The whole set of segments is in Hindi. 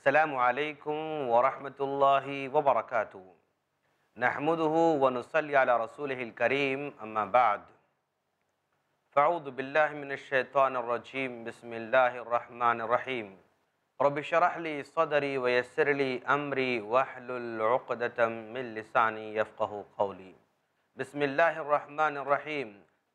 السلام عليكم ورحمة الله وبركاته نحمده ونصلي على رسوله الكريم أما بعد فعوذ بالله من الشيطان الرجيم بسم الله الرحمن الرحيم رب شرح لي صدري ويسر لي أمري واحلل عقدة من لساني يفقه قولي بسم الله الرحمن الرحيم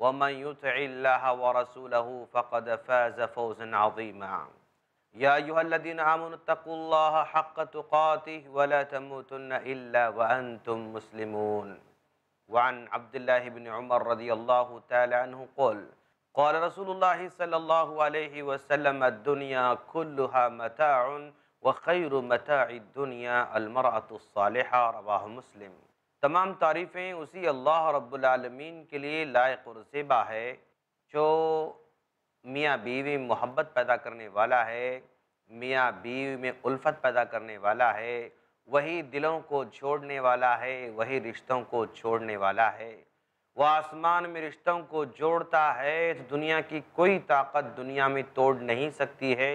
ومن يطع الله ورسوله فقد فاز فوزا عظيما يا أيها الذين آمنوا اتقوا الله حق تقاته ولا تموتن إلا وأنتم مسلمون وعن عبد الله بن عمر رضي الله تعالى عنه قال قال رسول الله صلى الله عليه وسلم الدنيا كلها متاع وخير متاع الدنيا المرأة الصالحة رواه مسلم तमाम तारीफ़ें उसी अल्लाह रब्लमीन के लिए लायक रसेबा है जो मियाँ बीवी मोहब्बत पैदा करने वाला है मियाँ बीवी में उल्फत पैदा करने वाला है वही दिलों को जोड़ने वाला है वही रिश्तों को छोड़ने वाला है वह आसमान में रिश्तों को जोड़ता है तो दुनिया की कोई ताकत दुनिया में तोड़ नहीं सकती है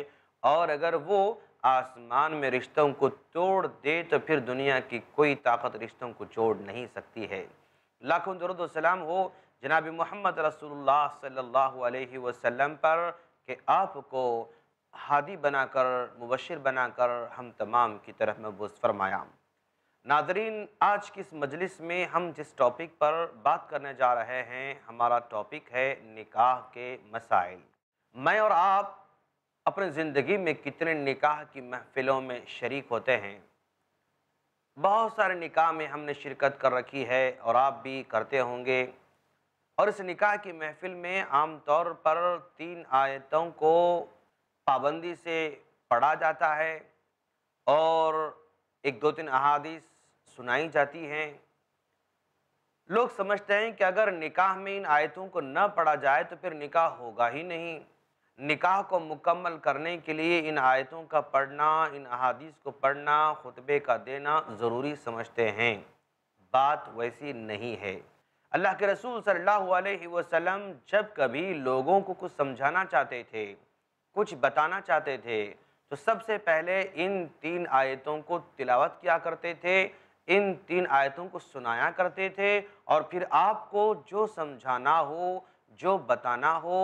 और अगर वो आसमान में रिश्तों को तोड़ दे तो फिर दुनिया की कोई ताकत रिश्तों को जोड़ नहीं सकती है लाखों सलाम हो जनाब मोहम्मद रसूलुल्लाह सल्लल्लाहु अलैहि वसल्लम पर कि आपको हादी बनाकर मुबशर बनाकर हम तमाम की तरफ मबूस फरमाया नादरीन आज की इस मजलिस में हम जिस टॉपिक पर बात करने जा रहे हैं हमारा टॉपिक है निकाह के मसाइल मैं और आप अपने ज़िंदगी में कितने निकाह की महफ़िलों में शरीक होते हैं बहुत सारे निकाह में हमने शिरकत कर रखी है और आप भी करते होंगे और इस निकाह की महफ़िल में आम तौर पर तीन आयतों को पाबंदी से पढ़ा जाता है और एक दो तीन अहादीस सुनाई जाती हैं लोग समझते हैं कि अगर निकाह में इन आयतों को न पढ़ा जाए तो फिर निकाह होगा ही नहीं निकाह को मुकम्मल करने के लिए इन आयतों का पढ़ना इन अहादीस को पढ़ना खुतबे का देना ज़रूरी समझते हैं बात वैसी नहीं है अल्लाह के रसूल सल्लल्लाहु अलैहि वसल्लम जब कभी लोगों को कुछ समझाना चाहते थे कुछ बताना चाहते थे तो सबसे पहले इन तीन आयतों को तिलावत किया करते थे इन तीन आयतों को सुनाया करते थे और फिर आपको जो समझाना हो जो बताना हो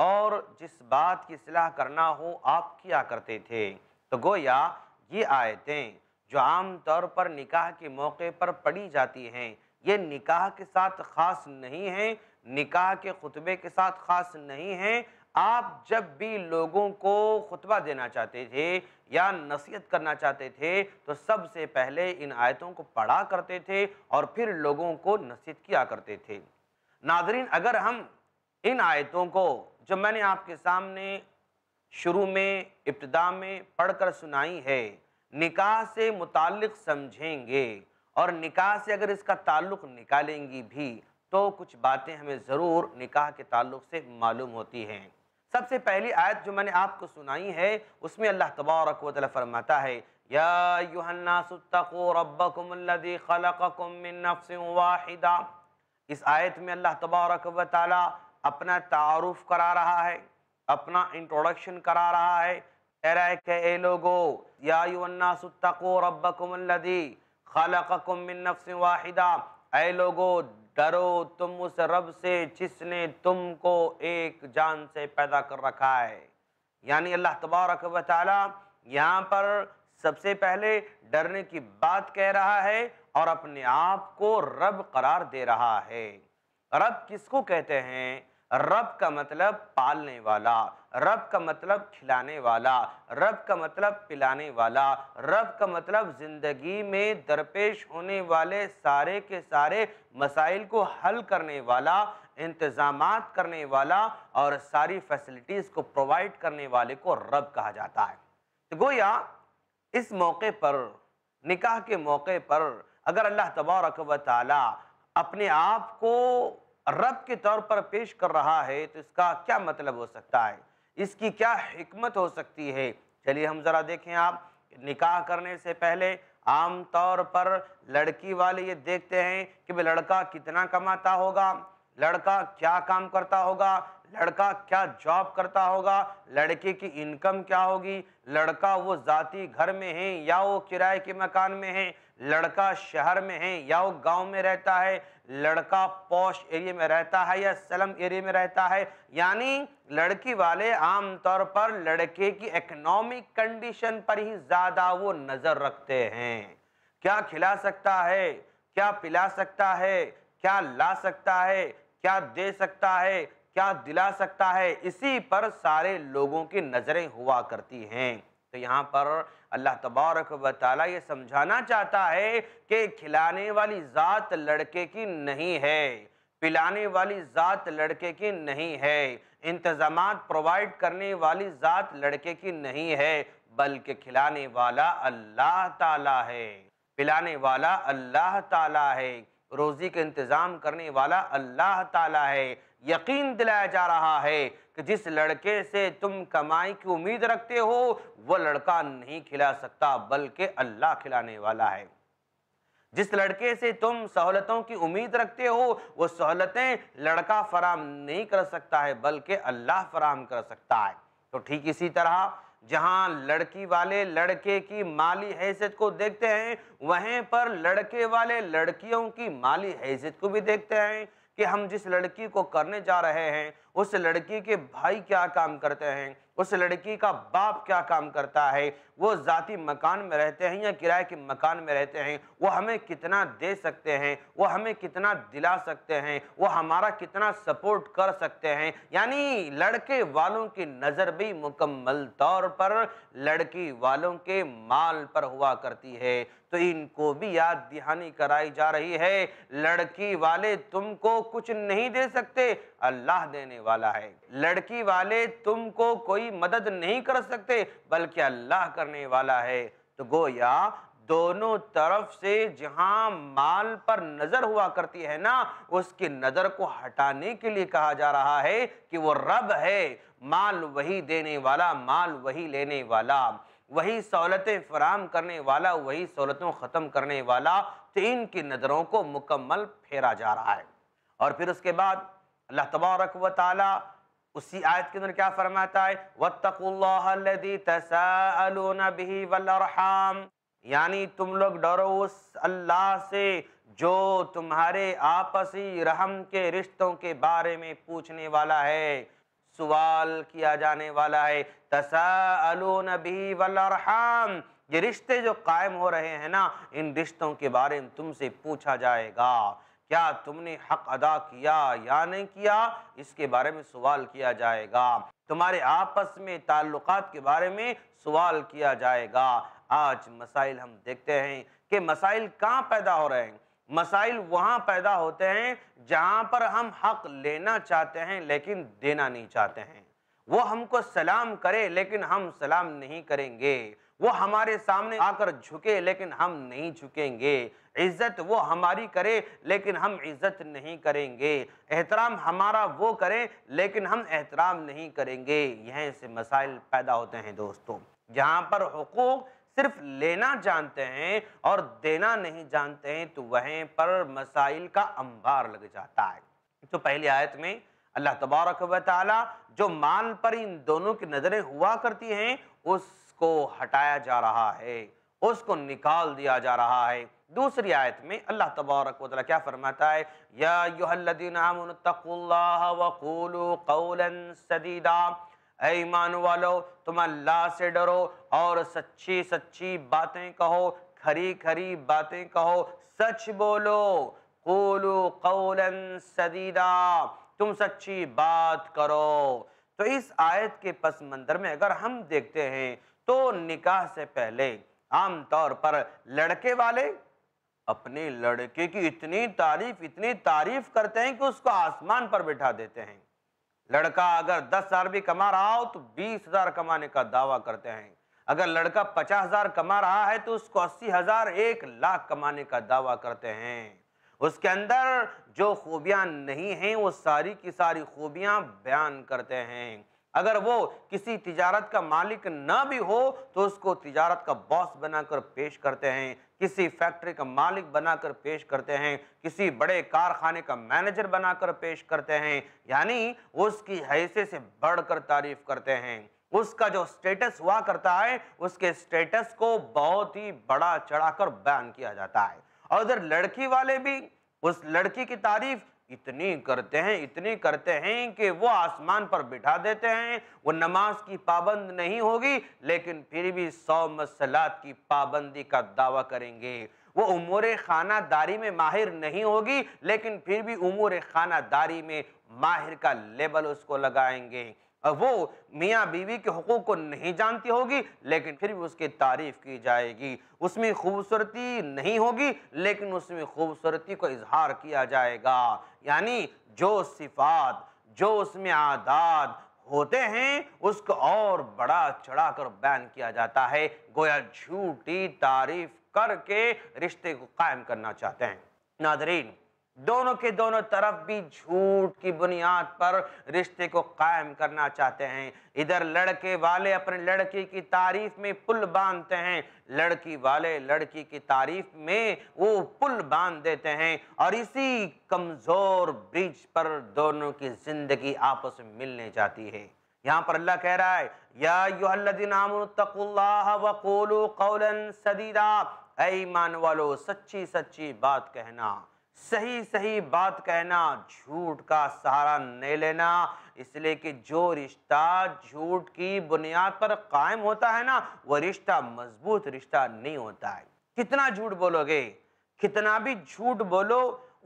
और जिस बात की सलाह करना हो आप किया करते थे तो गोया ये आयतें जो आम तौर पर निकाह के मौके पर पढ़ी जाती हैं ये निकाह के साथ ख़ास नहीं हैं निकाह के खुतबे के साथ ख़ास नहीं हैं आप जब भी लोगों को खुतबा देना चाहते थे या नसीहत करना चाहते थे तो सबसे पहले इन आयतों को पढ़ा करते थे और फिर लोगों को नसीहत किया करते थे नादरीन अगर हम इन आयतों को जो मैंने आपके सामने शुरू में इब्तदा में पढ़कर सुनाई है निकाह से मुतक समझेंगे और निकाह से अगर इसका ताल्लुक निकालेंगी भी तो कुछ बातें हमें ज़रूर निकाह के ताल्लुक से मालूम होती हैं सबसे पहली आयत जो मैंने आपको सुनाई है उसमें अल्लाह तबारक फरमाता है या इस आयत में अल्लाह तबारक वाली अपना तारुफ करा रहा है अपना इंट्रोडक्शन करा रहा है कह रहा है कि ए लोगो यासको रबकुमदी खलकुम मिन नफ्स वाहिदा ए लोगो डरो तुम उस रब से जिसने तुमको एक जान से पैदा कर रखा है यानी अल्लाह तबारक वाली यहाँ पर सबसे पहले डरने की बात कह रहा है और अपने आप को रब करार दे रहा है रब किसको कहते हैं रब का मतलब पालने वाला रब का मतलब खिलाने वाला रब का मतलब पिलाने वाला रब का मतलब ज़िंदगी में दरपेश होने वाले सारे के सारे मसाइल को हल करने वाला इंतज़ाम करने वाला और सारी फैसिलिटीज़ को प्रोवाइड करने वाले को रब कहा जाता है तो गोया इस मौके पर निकाह के मौके पर अगर अल्लाह तबारक व ताली अपने आप को रब के तौर पर पेश कर रहा है तो इसका क्या मतलब हो सकता है इसकी क्या हमत हो सकती है चलिए हम ज़रा देखें आप निकाह करने से पहले आम तौर पर लड़की वाले ये देखते हैं कि भाई लड़का कितना कमाता होगा लड़का क्या काम करता होगा लड़का क्या जॉब करता होगा लड़के की इनकम क्या होगी लड़का वो ज़ाती घर में है या वो किराए के मकान में है लड़का शहर में है या वो गांव में रहता है लड़का पौश एरिया में रहता है या सलम एरिया में रहता है यानी लड़की वाले आमतौर पर लड़के की इकोनॉमिक कंडीशन पर ही ज़्यादा वो नज़र रखते हैं क्या खिला सकता है क्या पिला सकता है क्या ला सकता है क्या दे सकता है क्या दिला सकता है इसी पर सारे लोगों की नज़रें हुआ करती हैं तो यहाँ पर अल्लाह तबारक व ताली ये समझाना चाहता है कि खिलाने वाली ज़ात लड़के की नहीं है पिलाने वाली ज़ात लड़के की नहीं है इंतज़ाम प्रोवाइड करने वाली ज़ात लड़के की नहीं है बल्कि खिलाने वाला अल्लाह ताला है पिलाने वाला अल्लाह ताला है रोज़ी का इंतज़ाम करने वाला अल्लाह ताला है यकीन दिलाया जा रहा है कि जिस लड़के से तुम कमाई की उम्मीद रखते हो वह लड़का नहीं खिला सकता बल्कि अल्लाह खिलाने वाला है जिस लड़के से तुम सहूलतों की उम्मीद रखते हो वो सहूलतें लड़का फराम नहीं कर सकता है बल्कि अल्लाह फराम कर सकता है तो ठीक इसी तरह जहां लड़की वाले लड़के की माली हैसियत को देखते हैं वहीं पर लड़के वाले लड़कियों की माली हैसियत को भी देखते हैं कि हम जिस लड़की को करने जा रहे हैं उस लड़की के भाई क्या काम करते हैं उस लड़की का बाप क्या काम करता है वो ज़ाती मकान में रहते हैं या किराए के मकान में रहते हैं वो हमें कितना दे सकते हैं वो हमें कितना दिला सकते हैं वो हमारा कितना सपोर्ट कर सकते हैं यानी लड़के वालों की नज़र भी मुकम्मल तौर पर लड़की वालों के माल पर हुआ करती है तो इनको भी याद दिहानी कराई जा रही है लड़की वाले तुमको कुछ नहीं दे सकते अल्लाह देने वाला है लड़की वाले तुमको कोई कोई मदद नहीं कर सकते बल्कि अल्लाह करने वाला है तो गोया दोनों तरफ से जहां माल पर नजर हुआ करती है ना उसकी नजर को हटाने के लिए कहा जा रहा है कि वो रब है माल वही देने वाला माल वही लेने वाला वही सहूलतें फराम करने वाला वही सहूलतों ख़त्म करने वाला तो इनकी नज़रों को मुकम्मल फेरा जा रहा है और फिर उसके बाद अल्लाह तबारक व ताली उसी आयत के अंदर क्या फरमाता है यानी तुम लोग डरो उस अल्लाह से जो तुम्हारे आपसी रहम के रिश्तों के बारे में पूछने वाला है सवाल किया जाने वाला है तसाअलून भी वलरहम ये रिश्ते जो कायम हो रहे हैं ना इन रिश्तों के बारे में तुमसे पूछा जाएगा क्या तुमने हक अदा किया या नहीं किया इसके बारे में सवाल किया जाएगा तुम्हारे आपस में ताल्लुक के बारे में सवाल किया जाएगा आज मसाइल हम देखते हैं कि मसाइल कहाँ पैदा हो रहे हैं मसाइल वहाँ पैदा होते हैं जहाँ पर हम हक लेना चाहते हैं लेकिन देना नहीं चाहते हैं वो हमको सलाम करे लेकिन हम सलाम नहीं करेंगे वो हमारे सामने आकर झुके लेकिन हम नहीं झुकेंगे इज्जत वो हमारी करे लेकिन हम इज्जत नहीं करेंगे एहतराम हमारा वो करे लेकिन हम एहतराम नहीं करेंगे यहीं से मसाइल पैदा होते हैं दोस्तों जहाँ पर हकूक़ सिर्फ लेना जानते हैं और देना नहीं जानते हैं तो वहीं पर मसाइल का अंबार लग जाता है तो पहली आयत में अल्लाह तबारक व जो माल पर इन दोनों की नज़रें हुआ करती हैं उस को हटाया जा रहा है उसको निकाल दिया जा रहा है दूसरी आयत में अल्लाह तबारक वाल क्या फरमाता है यादीदा ईमान वालो तुम अल्लाह से डरो और सच्ची सच्ची बातें कहो खरी खरी बातें कहो सच बोलो कोलो कौलन सदीदा तुम सच्ची बात करो तो इस आयत के पस मंदर में अगर हम देखते हैं तो निकाह से पहले आमतौर पर लड़के वाले अपने लड़के की इतनी तारीफ इतनी तारीफ करते हैं कि उसको आसमान पर बिठा देते हैं लड़का अगर दस हजार भी कमा रहा हो तो बीस हजार कमाने का दावा करते हैं अगर लड़का पचास हजार कमा रहा है तो उसको अस्सी हजार एक लाख कमाने का दावा करते हैं उसके अंदर जो खूबियां नहीं हैं वो सारी की सारी खूबियां बयान करते हैं अगर वो किसी तिजारत का मालिक ना भी हो तो उसको तिजारत का बॉस बनाकर पेश करते हैं किसी फैक्ट्री का मालिक बनाकर पेश करते हैं किसी बड़े कारखाने का मैनेजर बनाकर पेश करते हैं यानी उसकी हैसियत से बढ़कर तारीफ करते हैं उसका जो स्टेटस हुआ करता है उसके स्टेटस को बहुत ही बड़ा चढ़ाकर बयान किया जाता है और उधर लड़की वाले भी उस लड़की की तारीफ इतनी करते हैं इतनी करते हैं कि वो आसमान पर बिठा देते हैं वो नमाज की पाबंद नहीं होगी लेकिन फिर भी सौ मसलात की पाबंदी का दावा करेंगे वो उमूर खानादारी में माहिर नहीं होगी लेकिन फिर भी उमूर खानादारी में माहिर का लेबल उसको लगाएंगे वो मियाँ बीवी के हकूक़ को नहीं जानती होगी लेकिन फिर भी उसकी तारीफ़ की जाएगी उसमें खूबसूरती नहीं होगी लेकिन उसमें खूबसूरती को इजहार किया जाएगा यानी जो सिफात जो उसमें आदात होते हैं उसको और बड़ा चढ़ा कर बैन किया जाता है गोया झूठी तारीफ करके रिश्ते को कायम करना चाहते हैं नादरीन दोनों के दोनों तरफ भी झूठ की बुनियाद पर रिश्ते को कायम करना चाहते हैं इधर लड़के वाले अपने लड़की की तारीफ में पुल बांधते हैं लड़की वाले लड़की की तारीफ में वो पुल बांध देते हैं और इसी कमज़ोर ब्रिज पर दोनों की ज़िंदगी आपस में मिलने जाती है यहाँ पर अल्लाह कह रहा है या सदीदा ऐ ईमान वालो सच्ची सच्ची बात कहना सही सही बात कहना झूठ का सहारा नहीं लेना इसलिए कि जो रिश्ता झूठ की बुनियाद पर कायम होता है ना वो रिश्ता मजबूत रिश्ता नहीं होता है कितना झूठ बोलोगे कितना भी झूठ बोलो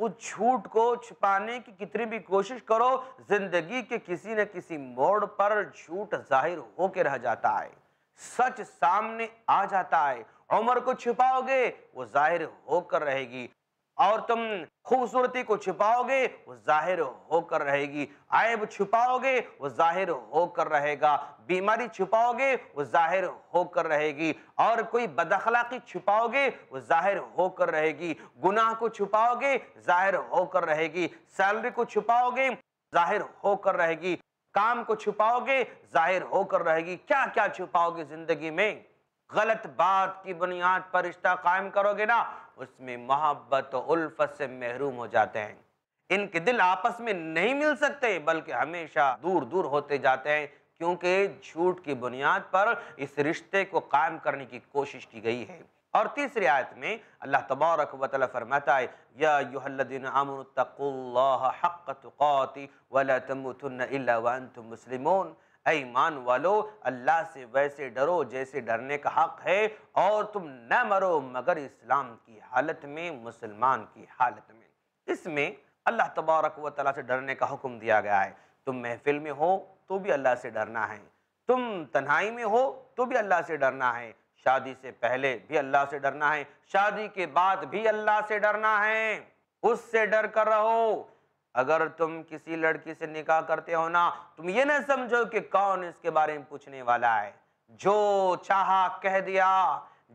उस झूठ को छुपाने की कितनी भी कोशिश करो जिंदगी के किसी न किसी मोड़ पर झूठ जाहिर होके रह जाता है सच सामने आ जाता है उम्र को छुपाओगे वो जाहिर होकर रहेगी और तुम खूबसूरती को छुपाओगे वो जाहिर होकर रहेगी आयब छुपाओगे वो जाहिर होकर रहेगा बीमारी छुपाओगे वो जाहिर होकर रहेगी और कोई बदखलाकी छुपाओगे वो जाहिर होकर रहेगी गुनाह को छुपाओगे जाहिर होकर रहेगी सैलरी को छुपाओगे जाहिर होकर रहेगी काम को छुपाओगे जाहिर होकर रहेगी क्या क्या छुपाओगे जिंदगी में गलत बात की बुनियाद पर रिश्ता कायम करोगे ना उसमें मोहब्बत और उल्फत से महरूम हो जाते हैं इनके दिल आपस में नहीं मिल सकते बल्कि हमेशा दूर दूर होते जाते हैं क्योंकि झूठ की बुनियाद पर इस रिश्ते को कायम करने की कोशिश की गई है और तीसरी आयत में अल्लाह तबारक फरमाता है तुम ईमान वालो अल्लाह से वैसे डरो जैसे डरने का हक है और तुम न मरो मगर इस्लाम की हालत में मुसलमान की हालत में इसमें अल्लाह तबारक व तला से डरने का हुक्म दिया गया है तुम महफिल में हो तो भी अल्लाह से डरना है तुम तन्हाई में हो तो भी अल्लाह से डरना है शादी से पहले भी अल्लाह से डरना है शादी के बाद भी अल्लाह से डरना है उससे डर कर रहो अगर तुम किसी लड़की से निकाह करते हो ना तुम ये ना समझो कि कौन इसके बारे में पूछने वाला है जो चाहा कह दिया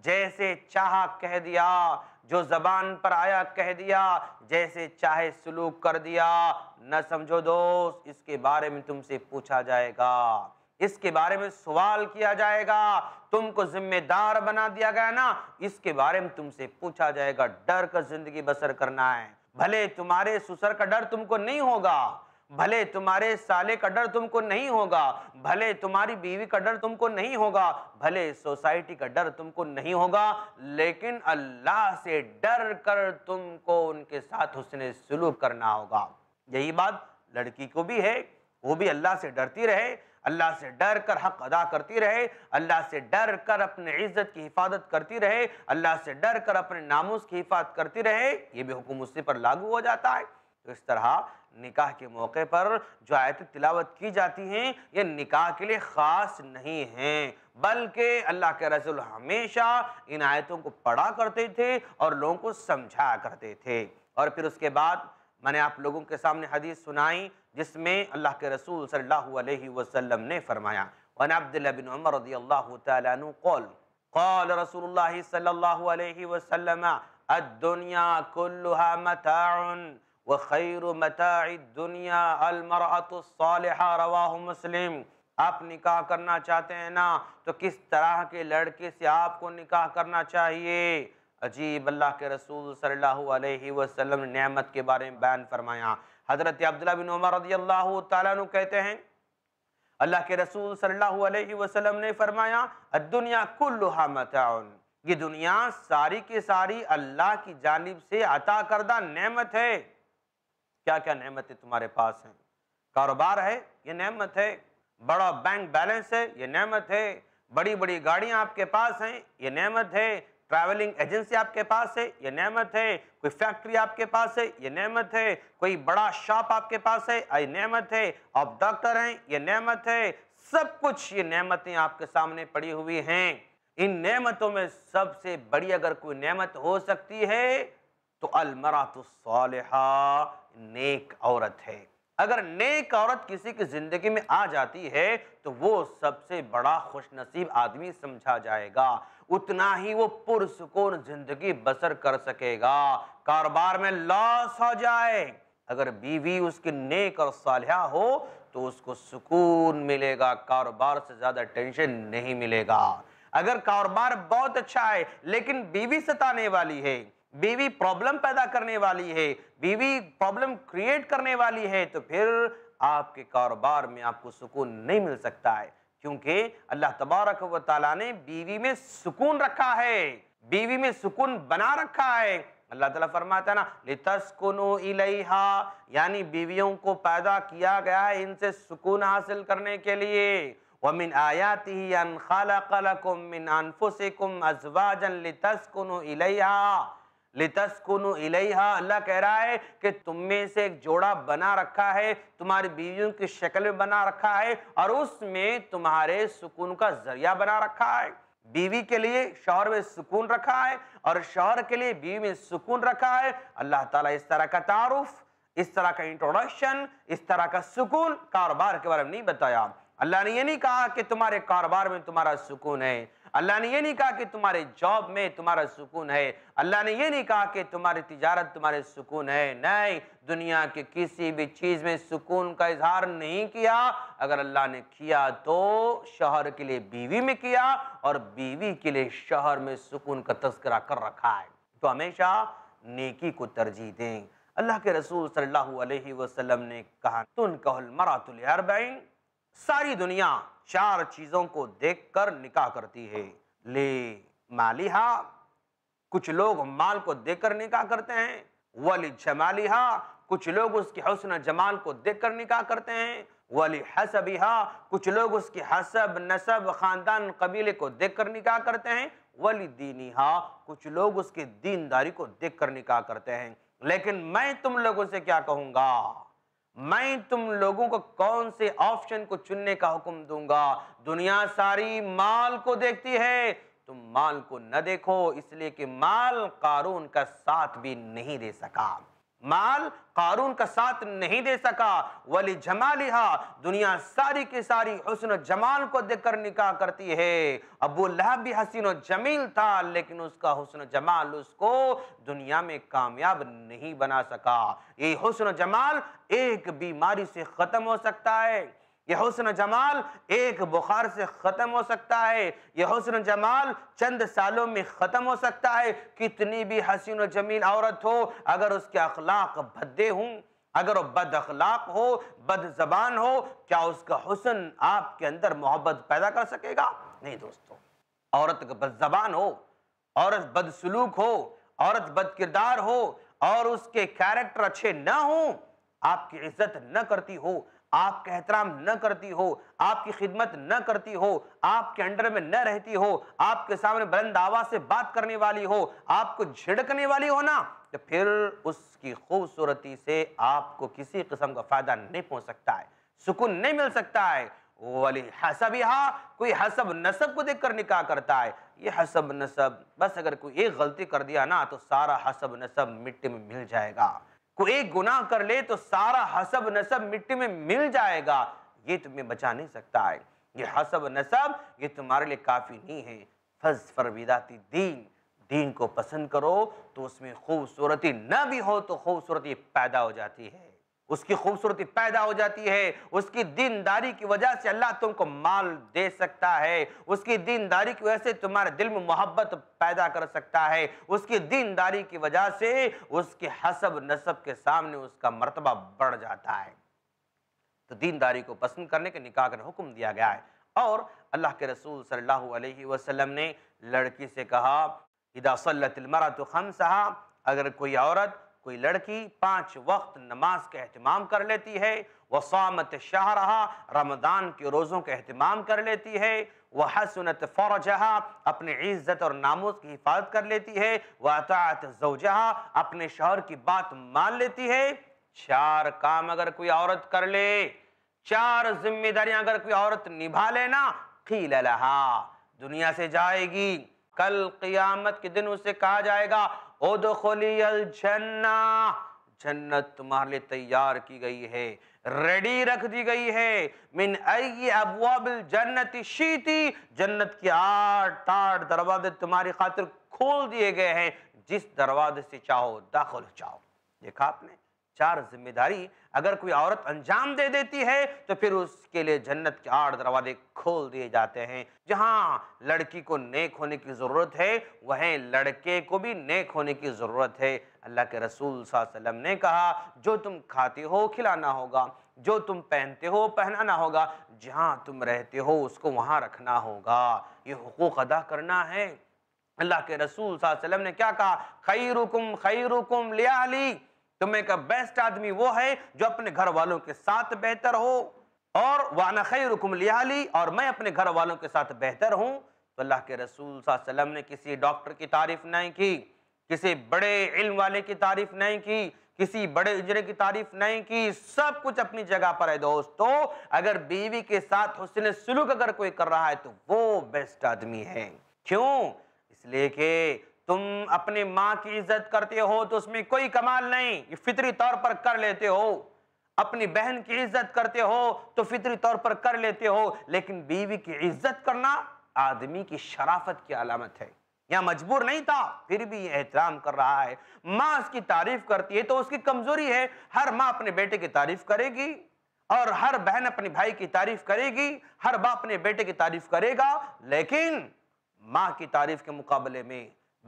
जैसे चाहा कह दिया जो जबान पर आया कह दिया जैसे चाहे सलूक कर दिया न समझो दोस्त इसके बारे में तुमसे पूछा जाएगा इसके बारे में सवाल किया जाएगा तुमको जिम्मेदार बना दिया गया ना इसके बारे में तुमसे पूछा जाएगा डर कर जिंदगी बसर करना है भले तुम्हारे सुसर का डर तुमको नहीं होगा भले तुम्हारे साले का डर तुमको नहीं होगा भले तुम्हारी बीवी का डर तुमको नहीं होगा भले सोसाइटी का डर तुमको नहीं होगा लेकिन अल्लाह से डर कर तुमको उनके साथ उसने सुलूक करना होगा यही बात लड़की को भी है वो भी अल्लाह से डरती रहे अल्लाह से डर कर हक अदा करती रहे अल्लाह से डर कर अपने इज्जत की हिफाजत करती रहे अल्लाह से डर कर अपने नामूस की हिफाजत करती रहे ये भी हुक्म उसी पर लागू हो जाता है तो इस तरह निकाह के मौके पर जो आयत तिलावत की जाती हैं ये निकाह के लिए ख़ास नहीं हैं बल्कि अल्लाह के रसूल हमेशा इन आयतों को पढ़ा करते थे और लोगों को समझाया करते थे और फिर उसके बाद मैंने आप लोगों के सामने हदीस सुनाई जिसमें अल्लाह के रसूल सल्लल्लाहु अलैहि वसल्लम ने फरमाया वन अब्दुल्ला बिन उमर रदी अल्लाह قال رسول الله صلى الله عليه وسلم الدنيا كلها متاع وخير متاع الدنيا المرأة الصالحة رواه مسلم आप निकाह करना चाहते हैं ना तो किस तरह के लड़के से आपको निकाह करना चाहिए अजीब अल्लाह के रसूल सल्लल्लाहु अलैहि वसल्लम ने नेमत के बारे में बयान फरमाया हज़रत अब्दुल्ला बिन उमर रदी अल्लाह तु कहते हैं अल्लाह के रसूल सल्लल्लाहु अलैहि वसल्लम ने फरमाया अद्दुनिया कुल्लुहा मताउन ये दुनिया सारी की सारी अल्लाह की जानिब से अता करदा नेमत है क्या क्या नेमतें तुम्हारे पास हैं कारोबार है ये नेमत है बड़ा बैंक बैलेंस है ये नेमत है बड़ी बड़ी गाड़ियां आपके पास हैं ये नेमत है ट्रैवलिंग एजेंसी आपके पास है ये नेमत है कोई फैक्ट्री आपके पास है ये नेमत है कोई बड़ा शॉप आपके पास है ये नेमत है आप डॉक्टर हैं ये नेमत है सब कुछ ये नेमतें आपके सामने पड़ी हुई हैं इन नेमतों में सबसे बड़ी अगर कोई नेमत हो सकती है तो अलमरातुसलहा नेक औरत है अगर नेक औरत किसी की ज़िंदगी में आ जाती है तो वो सबसे बड़ा खुशनसीब आदमी समझा जाएगा उतना ही वो पुरसुकून जिंदगी बसर कर सकेगा कारोबार में लॉस हो जाए अगर बीवी उसकी नेक और सालिया हो तो उसको सुकून मिलेगा कारोबार से ज़्यादा टेंशन नहीं मिलेगा अगर कारोबार बहुत अच्छा है लेकिन बीवी सताने वाली है बीवी प्रॉब्लम पैदा करने वाली है बीवी प्रॉब्लम क्रिएट करने वाली है तो फिर आपके कारोबार में आपको सुकून नहीं मिल सकता है क्योंकि अल्लाह तबारक व ताला ने बीवी में सुकून रखा है बीवी में सुकून बना रखा है अल्लाह ताला फरमाता है ना लितस्कुनु इलैहा यानी बीवियों को पैदा किया गया है इनसे सुकून हासिल करने के लिए वमिन आयाति अन खलकलकुम मिन अनफुसिकुम अजवाजन लितस्कुनु इलैहा अल्लाह कह रहा है कि तुम में से एक जोड़ा बना रखा है तुम्हारी बीवियों की शक्ल में बना रखा है और उसमें तुम्हारे सुकून का जरिया बना रखा है बीवी के लिए शौहर में सुकून रखा है और शौहर के लिए बीवी में सुकून रखा है अल्लाह ताला इस तरह का तारुफ इस तरह का इंट्रोडक्शन इस तरह का सुकून कारोबार के बारे में नहीं बताया अल्लाह ने यह नहीं कहा कि तुम्हारे कारोबार में तुम्हारा सुकून है अल्लाह ने ये नहीं कहा कि तुम्हारे जॉब में तुम्हारा सुकून है अल्लाह ने ये नहीं कहा कि तुम्हारी तिजारत तुम्हारे सुकून है नहीं दुनिया के किसी भी चीज़ में सुकून का इजहार नहीं किया अगर अल्लाह ने किया तो शहर के लिए बीवी में किया और बीवी के लिए शहर में सुकून का तस्करा कर रखा है तो हमेशा नेकी को तरजीह दें अल्लाह के रसूल सल्लल्लाहु अलैहि वसल्लम ने कहा तुन कहल मरातुल सारी दुनिया चार चीज़ों को देखकर निकाह करती है ले मालिहा कुछ लोग माल को देखकर निकाह करते हैं वली जमालिहा कुछ लोग उसके हसन जमाल को देखकर निकाह करते हैं वली हसबिहा कुछ लोग उसके हसब नसब ख़ानदान कबीले को देखकर निकाह करते हैं वली दीनिहा कुछ लोग उसके दीनदारी को देखकर निकाह करते हैं लेकिन मैं तुम लोगों से क्या कहूँगा मैं तुम लोगों को कौन से ऑप्शन को चुनने का हुक्म दूंगा दुनिया सारी माल को देखती है तुम माल को न देखो इसलिए कि माल कारून का साथ भी नहीं दे सका माल कारून का साथ नहीं दे सका वली जमालिहा दुनिया सारी की सारी हसन जमाल को देखकर निकाह करती है अबू लहब भी हसीन जमील था लेकिन उसका हसन जमाल उसको दुनिया में कामयाब नहीं बना सका ये हसन जमाल एक बीमारी से ख़त्म हो सकता है यह हसन जमाल एक बुखार से ख़त्म हो सकता है यह हसन जमाल चंद सालों में ख़त्म हो सकता है कितनी भी हसीन और जमील औरत हो अगर उसके अखलाक भद्दे हों अगर वो बद अखलाक हो बद जबान हो क्या उसका हुसन आपके अंदर मोहब्बत पैदा कर सकेगा नहीं दोस्तों औरत का बद जबान हो औरत बदसलूक हो औरत बद किरदार हो और उसके कैरेक्टर अच्छे ना हो आपकी इज्जत न करती हो आपका एहतराम न करती हो आपकी खिदमत न करती हो आपके अंडर में न रहती हो आपके सामने बुलंद आवाज से बात करने वाली हो आपको झिड़कने वाली हो ना तो फिर उसकी खूबसूरती से आपको किसी किस्म का फायदा नहीं पहुंच सकता है सुकून नहीं मिल सकता है वाली हसब यहाँ कोई हसब नसब को देखकर निकाह करता है ये हसब नसब बस अगर कोई एक गलती कर दिया ना तो सारा हसब नसब मिट्टी में मिल जाएगा को एक गुनाह कर ले तो सारा हसब नसब मिट्टी में मिल जाएगा ये तुम्हें बचा नहीं सकता है ये हसब नसब ये तुम्हारे लिए काफ़ी नहीं है फज फरविदाती दीन दीन को पसंद करो तो उसमें खूबसूरती न भी हो तो खूबसूरती पैदा हो जाती है उसकी खूबसूरती पैदा हो जाती है उसकी दीनदारी की वजह से अल्लाह तुमको माल दे सकता है उसकी दीनदारी की वजह से तुम्हारे दिल में मोहब्बत पैदा कर सकता है उसकी दीनदारी की वजह से उसके हसब नसब के सामने उसका मर्तबा बढ़ जाता है तो दीनदारी को पसंद करने के निकाह का हुक्म दिया गया है और अल्लाह के रसूल सल्लल्लाहु अलैहि वसल्लम ने लड़की से कहा इदा सल्लतमरा तो खम अगर कोई औरत कोई लड़की पांच वक्त नमाज का अहतमाम कर लेती है वह सामत शाह रहा रमदान के रोज़ों का अहतमाम कर लेती है वह हसनत फ़ौरजहा अपने इज़्ज़त और नामोज की हिफाजत कर लेती है वह अतात जोजहा अपने शहर की बात मान लेती है चार काम अगर कोई औरत कर ले चार जिम्मेदारियां अगर कोई औरत निभा लेना की लहा दुनिया से जाएगी कल क़ियामत के दिन उसे कहा जाएगा जन्ना जन्नत तुम्हारे लिए तैयार की गई है रेडी रख दी गई है मिन अबवाबिल जन्नत शीती जन्नत के आठ आठ दरवाजे तुम्हारी खातिर खोल दिए गए हैं जिस दरवाजे से चाहो दाखिल हो जाओ देखा आपने चार जिम्मेदारी अगर कोई औरत अंजाम दे देती है तो फिर उसके लिए जन्नत के आठ दरवाजे खोल दिए जाते हैं जहाँ लड़की को नेक होने की ज़रूरत है वहीं लड़के को भी नेक होने की ज़रूरत है अल्लाह के रसूल सल्लम ने कहा जो तुम खाते हो खिलाना होगा जो तुम पहनते हो पहनाना होगा जहाँ तुम रहते हो उसको वहाँ रखना होगा ये हकूक़ अदा करना है अल्लाह के रसूल वसम ने क्या कहा खई रुकुम खई रुकुम लिया तुम्हें का बेस्ट आदमी वो है जो अपने घर वालों के साथ बेहतर हो और वाना खैर रुकम लियाली और मैं अपने घर वालों के साथ बेहतर हूँ तो अल्लाह के रसूल वसल्लम ने किसी डॉक्टर की तारीफ नहीं की किसी बड़े इल्म वाले की तारीफ नहीं की किसी बड़े उजरे की तारीफ नहीं की सब कुछ अपनी जगह पर है दोस्तों अगर बीवी के साथ हुसन सुलूक अगर कोई कर रहा है तो वो बेस्ट आदमी है क्यों इसलिए कि तुम अपनी माँ की इज्जत करते हो तो उसमें कोई कमाल नहीं ये फितरी तौर पर कर लेते हो अपनी बहन की इज्जत करते हो तो फितरी तौर पर कर लेते हो लेकिन बीवी की इज्जत करना आदमी की शराफत की अलामत है या मजबूर नहीं था फिर भी ये एहतराम कर रहा है माँ उसकी तारीफ करती है तो उसकी कमजोरी है हर माँ अपने बेटे की तारीफ करेगी और हर बहन अपने भाई की तारीफ करेगी हर बाप अपने बेटे की तारीफ करेगा लेकिन माँ की तारीफ के मुकाबले में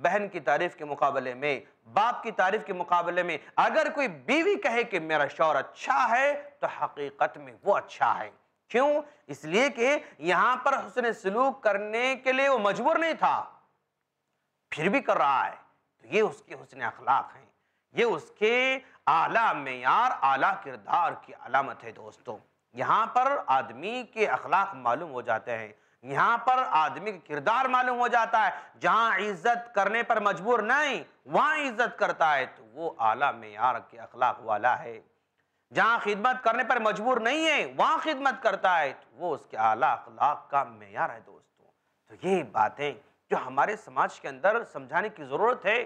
बहन की तारीफ के मुकाबले में बाप की तारीफ के मुकाबले में अगर कोई बीवी कहे कि मेरा शौर अच्छा है तो हकीकत में वो अच्छा है क्यों इसलिए कि यहां पर उसने सलूक करने के लिए वो मजबूर नहीं था फिर भी कर रहा है तो ये उसके हुसन अखलाक हैं ये उसके आला मैार आला किरदार की अलामत है दोस्तों यहाँ पर आदमी के अखलाक मालूम हो जाते हैं यहां पर आदमी का किरदार मालूम हो जाता है जहां इज्जत करने पर मजबूर नहीं वहां इज्जत करता है तो वो आला मैार के अखलाक वाला है जहां खिदमत करने पर मजबूर नहीं है वहां खिदमत करता है तो वो उसके आला अखलाक का मैार है दोस्तों तो ये बातें जो हमारे समाज के अंदर समझाने की ज़रूरत है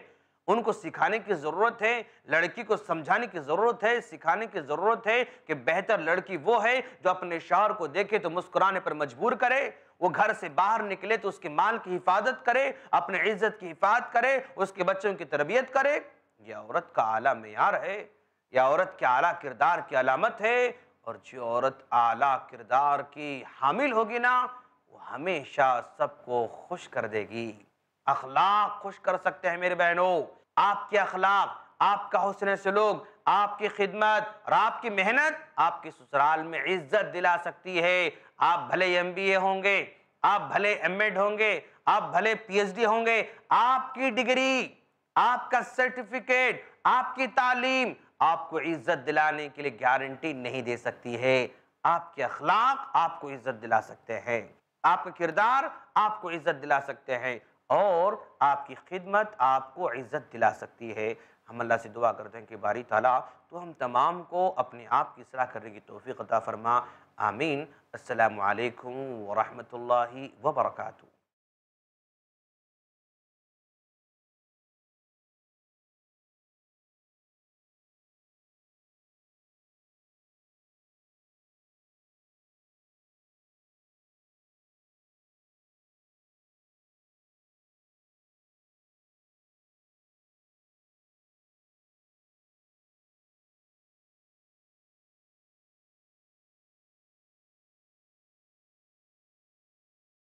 उनको सिखाने की ज़रूरत है लड़की को समझाने की ज़रूरत है सिखाने की ज़रूरत है कि बेहतर लड़की वो है जो अपने शहर को देखे तो मुस्कुराने पर मजबूर करे वो घर से बाहर निकले तो उसके माल की हिफाजत करे अपने इज्जत की हिफाजत करे उसके बच्चों की तरबियत करे यह औरत का आला मैार है यह औरत के आला किरदार की अलामत है और जो औरत आला किरदार की हामिल होगी ना वो हमेशा सबको खुश कर देगी अखलाक खुश कर सकते हैं मेरे बहनों आपके अखलाक आपका हौसले सलूक आपकी खिदमत और आपकी मेहनत आपके ससुराल में इज्जत दिला सकती है आप भले एम बी ए होंगे आप भले एम एड होंगे आप भले पी एच डी होंगे आपकी डिग्री आपका सर्टिफिकेट आपकी तालीम आपको इज्जत दिलाने के लिए गारंटी नहीं दे सकती है आपके अखलाक आपको इज्जत दिला सकते हैं आपका किरदार आपको इज्जत दिला सकते हैं और आपकी खिदमत आपको इज़्ज़त दिला सकती है हम अल्लाह से दुआ करते हैं कि बारी ताला तो हम तमाम को अपने आप की सलाह करने की तोफ़ी अता फ़रमा आमीन असलकम वरहमल वबरकू